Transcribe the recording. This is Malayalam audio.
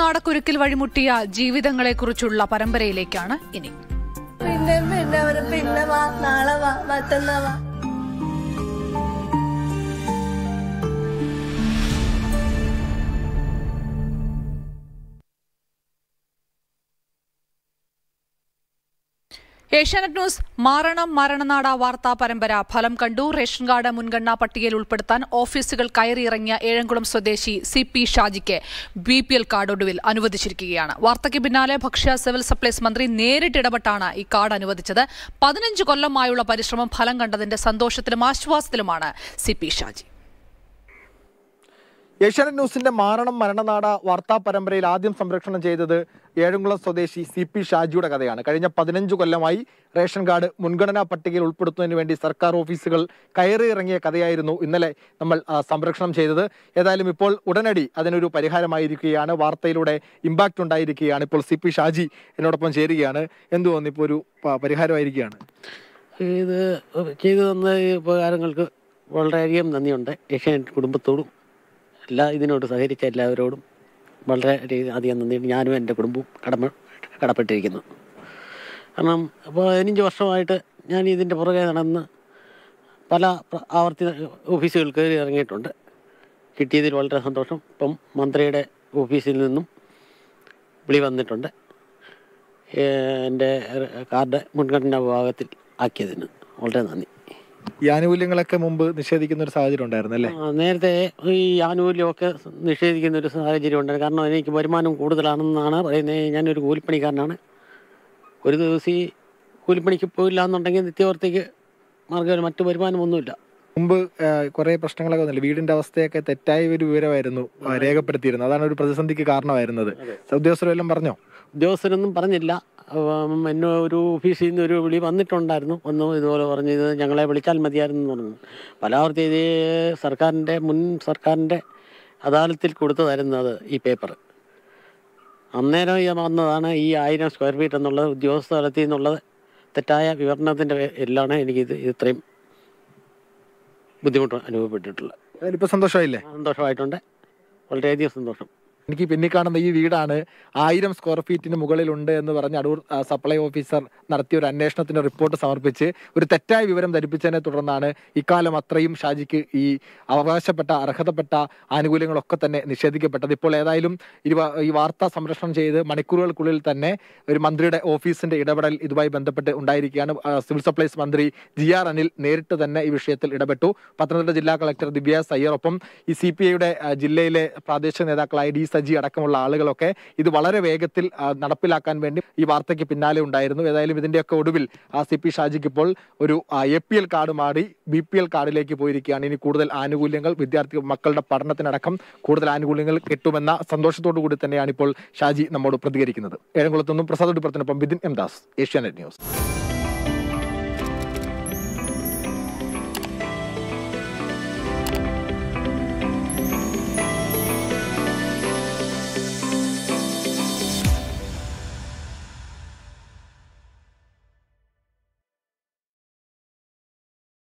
നാടക്കുരുക്കിൽ വഴിമുട്ടിയ ജീവിതങ്ങളെക്കുറിച്ചുള്ള പരമ്പരയിലേക്കാണ് ഇനി പിന്നെ പിന്നെ നാളെ വാ മറ്റന്നാ വാ ഏഷ്യാനെറ്റ് ന്യൂസ് മാറണം മരണനാട വാർത്താ പരമ്പര ഫലം കണ്ടു റേഷൻ കാർഡ് മുൻഗണനാ പട്ടികയിൽ ഉൾപ്പെടുത്താൻ ഓഫീസുകൾ കയറിയിറങ്ങിയ ഏഴംകുളം സ്വദേശി സി പി ഷാജിക്ക് ബി പി എൽ കാർഡ് ഒടുവിൽ അനുവദിച്ചിരിക്കുകയാണ് വാർത്തയ്ക്ക് പിന്നാലെ ഭക്ഷ്യ സിവിൽ സപ്ലൈസ് മന്ത്രി നേരിട്ട് ഇടപെട്ടാണ് ഈ കാർഡ് അനുവദിച്ചത് പതിനഞ്ച് കൊല്ലമായുള്ള പരിശ്രമം ഫലം കണ്ടതിന്റെ സന്തോഷത്തിലും ആശ്വാസത്തിലുമാണ് സി പി ഷാജി ഏഷ്യാനെറ്റ് ന്യൂസിന്റെ മാരണം മരണനാട വാർത്താ പരമ്പരയിൽ ആദ്യം സംരക്ഷണം ചെയ്തത് ഏഴുംകുളം സ്വദേശി സി പി ഷാജിയുടെ കഥയാണ് കഴിഞ്ഞ പതിനഞ്ച് കൊല്ലമായി റേഷൻ കാർഡ് മുൻഗണനാ പട്ടികയിൽ ഉൾപ്പെടുത്തുന്നതിന് വേണ്ടി സർക്കാർ ഓഫീസുകൾ കയറിയിറങ്ങിയ കഥയായിരുന്നു ഇന്നലെ നമ്മൾ സംരക്ഷണം ചെയ്തത് ഏതായാലും ഇപ്പോൾ ഉടനടി അതിനൊരു പരിഹാരമായിരിക്കുകയാണ് വാർത്തയിലൂടെ ഇമ്പാക്റ്റ് ഉണ്ടായിരിക്കുകയാണ് ഇപ്പോൾ സി പി ഷാജി എന്നോടൊപ്പം ചേരുകയാണ് എന്തു തോന്നി ഇപ്പോൾ ഒരു പരിഹാരമായിരിക്കുകയാണ് ഇത് ചെയ്തു തന്ന ഈ ഉപകാരങ്ങൾക്ക് വളരെയധികം നന്ദിയുണ്ട് ഏഷ്യാനെറ്റ് കുടുംബത്തോടും എല്ലാ ഇതിനോട് സഹകരിച്ച എല്ലാവരോടും വളരെ അധികം നന്ദി ഞാനും എൻ്റെ കുടുംബവും കടമ കടപ്പെട്ടിരിക്കുന്നു കാരണം പതിനഞ്ച് വർഷമായിട്ട് ഞാൻ ഇതിൻ്റെ പുറകെ നടന്ന് പല ആവർത്തി ഓഫീസുകൾ കയറി ഇറങ്ങിയിട്ടുണ്ട് കിട്ടിയതിൽ വളരെ സന്തോഷം ഇപ്പം മന്ത്രിയുടെ ഓഫീസിൽ നിന്നും വിളി വന്നിട്ടുണ്ട് എൻ്റെ കാർഡ് മുൻഗണനാ വിഭാഗത്തിൽ ആക്കിയതിന് വളരെ നന്ദി ഈ ആനുകൂല്യങ്ങളൊക്കെ മുമ്പ് നിഷേധിക്കുന്ന ഒരു സാഹചര്യം ഉണ്ടായിരുന്നു അല്ലേ നേരത്തെ ഈ ആനുകൂല്യമൊക്കെ നിഷേധിക്കുന്ന ഒരു സാഹചര്യം ഉണ്ടായിരുന്നു കാരണം എനിക്ക് വരുമാനം കൂടുതലാണെന്നാണ് പറയുന്നത് ഞാനൊരു കൂലിപ്പണിക്കാരനാണ് ഒരു ദിവസം കൂലിപ്പണിക്ക് പോയില്ല എന്നുണ്ടെങ്കിൽ നിത്യവർത്തിക്ക് മാർഗ്ഗം മറ്റു വരുമാനമൊന്നുമില്ല മുമ്പ് കുറെ പ്രശ്നങ്ങളൊക്കെ വന്നില്ല വീടിന്റെ അവസ്ഥയൊക്കെ തെറ്റായ ഒരു വിവരമായിരുന്നു രേഖപ്പെടുത്തിയിരുന്നത് അതാണ് ഒരു പ്രതിസന്ധിക്ക് കാരണമായിരുന്നത് ഉദ്യോഗസ്ഥരെല്ലാം പറഞ്ഞോ ഉദ്യോഗസ്ഥരൊന്നും പറഞ്ഞില്ല എന്നെ ഒരു ഓഫീസിൽ നിന്ന് ഒരു വിളി വന്നിട്ടുണ്ടായിരുന്നു ഒന്ന് ഇതുപോലെ പറഞ്ഞു ഞങ്ങളെ വിളിച്ചാൽ മതിയായിരുന്നു എന്ന് പറഞ്ഞു പലാവർത്തി ഇത് സർക്കാരിൻ്റെ മുൻ സർക്കാരിൻ്റെ അദാലത്തിൽ കൊടുത്തതായിരുന്നത് ഈ പേപ്പർ അന്നേരം വന്നതാണ് ഈ ആയിരം സ്ക്വയർ ഫീറ്റ് എന്നുള്ളത് ഉദ്യോഗസ്ഥ തലത്തിൽ നിന്നുള്ളത് തെറ്റായ വിവരണത്തിൻ്റെ പേരിലാണ് എനിക്കിത് ഇത്രയും ബുദ്ധിമുട്ട് അനുഭവപ്പെട്ടിട്ടുള്ളത് സന്തോഷമായില്ലേ സന്തോഷമായിട്ടുണ്ട് വളരെയധികം സന്തോഷം എനിക്ക് പിന്നെ കാണുന്ന ഈ വീടാണ് ആയിരം സ്ക്വയർ ഫീറ്റിന് ഉണ്ട് എന്ന് പറഞ്ഞ് അടൂർ സപ്ലൈ ഓഫീസർ നടത്തിയ ഒരു അന്വേഷണത്തിന്റെ റിപ്പോർട്ട് സമർപ്പിച്ച് ഒരു തെറ്റായ വിവരം ധരിപ്പിച്ചതിനെ തുടർന്നാണ് ഇക്കാലം അത്രയും ഷാജിക്ക് ഈ അവകാശപ്പെട്ട അർഹതപ്പെട്ട ആനുകൂല്യങ്ങളൊക്കെ തന്നെ നിഷേധിക്കപ്പെട്ടത് ഇപ്പോൾ ഏതായാലും ഈ വാർത്ത സംരക്ഷണം ചെയ്ത് മണിക്കൂറുകൾക്കുള്ളിൽ തന്നെ ഒരു മന്ത്രിയുടെ ഓഫീസിന്റെ ഇടപെടൽ ഇതുമായി ബന്ധപ്പെട്ട് ഉണ്ടായിരിക്കുകയാണ് സിവിൽ സപ്ലൈസ് മന്ത്രി ജി ആർ അനിൽ നേരിട്ട് തന്നെ ഈ വിഷയത്തിൽ ഇടപെട്ടു പത്തനംതിട്ട ജില്ലാ കളക്ടർ ദിവ്യ സയ്യറൊപ്പം ഈ സി ജില്ലയിലെ പ്രാദേശിക നേതാക്കളായ ഡി സജി അടക്കമുള്ള ആളുകളൊക്കെ ഇത് വളരെ വേഗത്തിൽ നടപ്പിലാക്കാൻ വേണ്ടി ഈ വാർത്തയ്ക്ക് പിന്നാലെ ഉണ്ടായിരുന്നു ഏതായാലും ഇതിന്റെയൊക്കെ ഒടുവിൽ ആ സി പി ഷാജിക്ക് ഇപ്പോൾ ഒരു എ പി എൽ കാർഡ് മാറി ബി പി എൽ കാർഡിലേക്ക് പോയിരിക്കുകയാണ് ഇനി കൂടുതൽ ആനുകൂല്യങ്ങൾ വിദ്യാർത്ഥി മക്കളുടെ പഠനത്തിനടക്കം കൂടുതൽ ആനുകൂല്യങ്ങൾ കിട്ടുമെന്ന സന്തോഷത്തോടു കൂടി തന്നെയാണ് ഇപ്പോൾ ഷാജി നമ്മോട് പ്രതികരിക്കുന്നത് ഏഴംകുളത്തുനിന്നും പ്രസാദ് ഡിപ്പുറത്തിനൊപ്പം ബിദിൻ എം ദാസ് ഏഷ്യാനെറ്റ് ന്യൂസ്